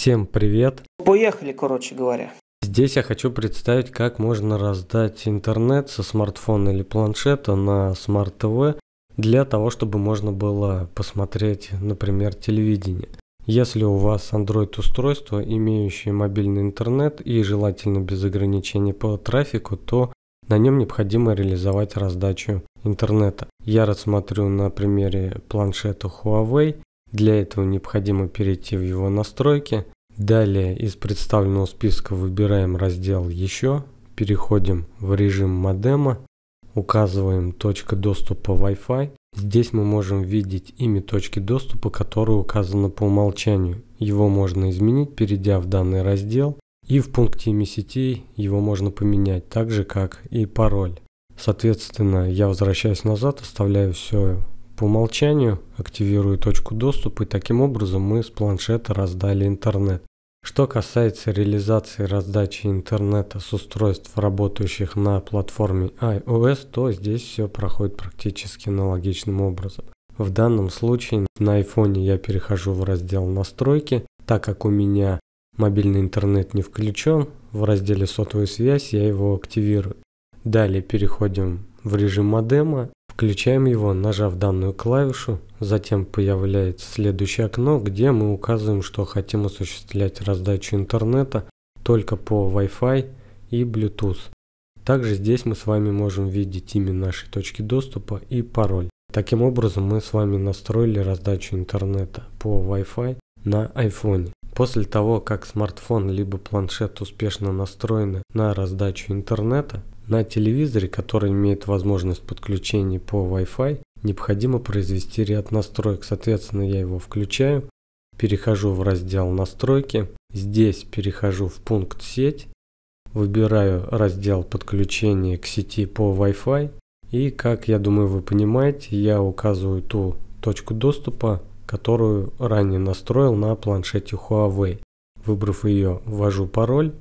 Всем привет. Поехали, короче говоря. Здесь я хочу представить, как можно раздать интернет со смартфона или планшета на смарт-ТВ для того, чтобы можно было посмотреть, например, телевидение. Если у вас Android устройство, имеющее мобильный интернет и желательно без ограничений по трафику, то на нем необходимо реализовать раздачу интернета. Я рассмотрю на примере планшета Huawei. Для этого необходимо перейти в его настройки, Далее из представленного списка выбираем раздел «Еще», переходим в режим модема, указываем точка доступа Wi-Fi. Здесь мы можем видеть имя точки доступа, которое указано по умолчанию. Его можно изменить, перейдя в данный раздел. И в пункте имя сети его можно поменять, так же как и пароль. Соответственно, я возвращаюсь назад, оставляю все по умолчанию, активирую точку доступа и таким образом мы с планшета раздали интернет. Что касается реализации раздачи интернета с устройств, работающих на платформе iOS, то здесь все проходит практически аналогичным образом. В данном случае на iPhone я перехожу в раздел настройки, так как у меня мобильный интернет не включен, в разделе сотовая связь я его активирую. Далее переходим в режим модема Включаем его, нажав данную клавишу, затем появляется следующее окно, где мы указываем, что хотим осуществлять раздачу интернета только по Wi-Fi и Bluetooth. Также здесь мы с вами можем видеть имя нашей точки доступа и пароль. Таким образом мы с вами настроили раздачу интернета по Wi-Fi на iPhone. После того, как смартфон либо планшет успешно настроены на раздачу интернета, на телевизоре, который имеет возможность подключения по Wi-Fi, необходимо произвести ряд настроек. Соответственно, я его включаю, перехожу в раздел «Настройки». Здесь перехожу в пункт «Сеть», выбираю раздел «Подключение к сети по Wi-Fi». И, как я думаю, вы понимаете, я указываю ту точку доступа, которую ранее настроил на планшете Huawei. Выбрав ее, ввожу пароль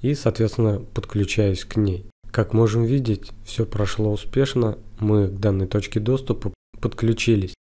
и, соответственно, подключаюсь к ней. Как можем видеть, все прошло успешно, мы к данной точке доступа подключились.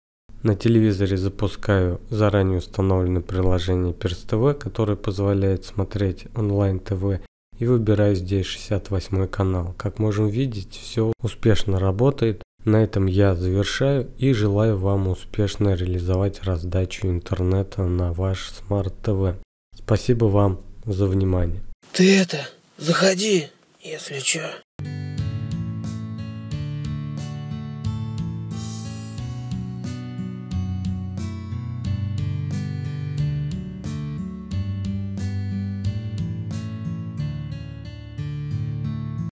На телевизоре запускаю заранее установленное приложение Перс ТВ, которое позволяет смотреть онлайн ТВ и выбираю здесь 68 канал. Как можем видеть, все успешно работает. На этом я завершаю и желаю вам успешно реализовать раздачу интернета на ваш смарт ТВ. Спасибо вам за внимание. Ты это, заходи если чё.